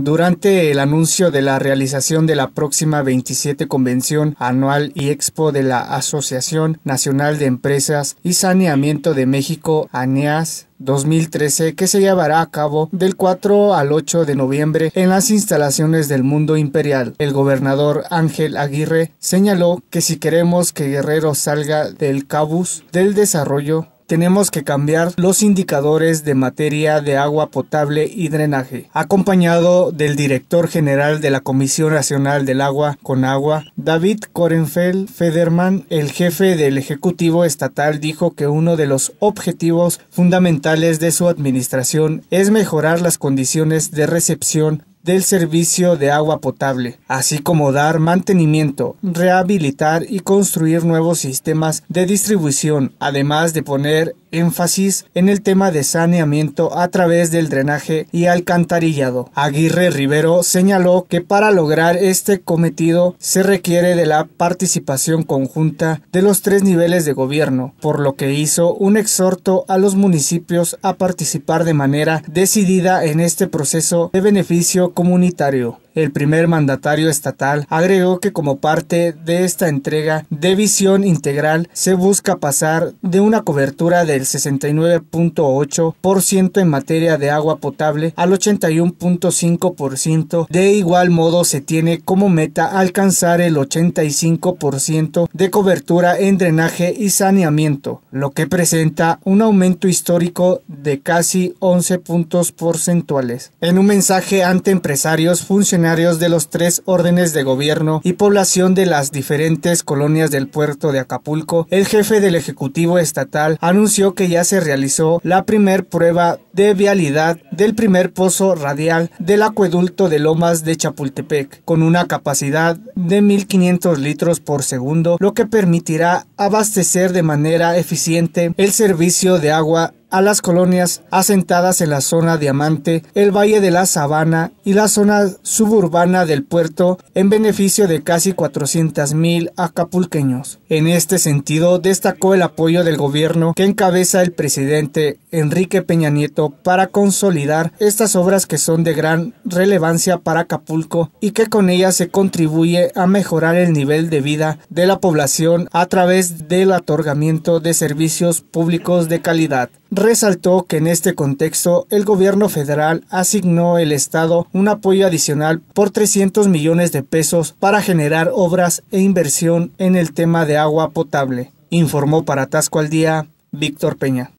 Durante el anuncio de la realización de la próxima 27 Convención Anual y Expo de la Asociación Nacional de Empresas y Saneamiento de México, ANEAS, 2013 que se llevará a cabo del 4 al 8 de noviembre en las instalaciones del mundo imperial. El gobernador Ángel Aguirre señaló que si queremos que Guerrero salga del cabus del desarrollo, tenemos que cambiar los indicadores de materia de agua potable y drenaje, acompañado del director general de la Comisión Nacional del Agua con Agua, David Korenfeld Federman, el jefe del Ejecutivo Estatal, dijo que uno de los objetivos fundamentales de su administración es mejorar las condiciones de recepción del servicio de agua potable, así como dar mantenimiento, rehabilitar y construir nuevos sistemas de distribución, además de poner énfasis en el tema de saneamiento a través del drenaje y alcantarillado. Aguirre Rivero señaló que para lograr este cometido se requiere de la participación conjunta de los tres niveles de gobierno, por lo que hizo un exhorto a los municipios a participar de manera decidida en este proceso de beneficio comunitario el primer mandatario estatal, agregó que como parte de esta entrega de visión integral se busca pasar de una cobertura del 69.8% en materia de agua potable al 81.5%. De igual modo se tiene como meta alcanzar el 85% de cobertura en drenaje y saneamiento, lo que presenta un aumento histórico de casi 11 puntos porcentuales. En un mensaje ante empresarios, funcionarios de los tres órdenes de gobierno y población de las diferentes colonias del puerto de Acapulco, el jefe del Ejecutivo Estatal anunció que ya se realizó la primer prueba de vialidad del primer pozo radial del acueducto de Lomas de Chapultepec, con una capacidad de 1.500 litros por segundo, lo que permitirá abastecer de manera eficiente el servicio de agua a las colonias asentadas en la zona Diamante, el Valle de la Sabana y la zona suburbana del puerto en beneficio de casi 400.000 acapulqueños. En este sentido, destacó el apoyo del gobierno que encabeza el presidente Enrique Peña Nieto para consolidar estas obras que son de gran relevancia para Acapulco y que con ellas se contribuye a mejorar el nivel de vida de la población a través del otorgamiento de servicios públicos de calidad. Resaltó que en este contexto el gobierno federal asignó al Estado un apoyo adicional por 300 millones de pesos para generar obras e inversión en el tema de agua potable, informó para Tasco al Día Víctor Peña.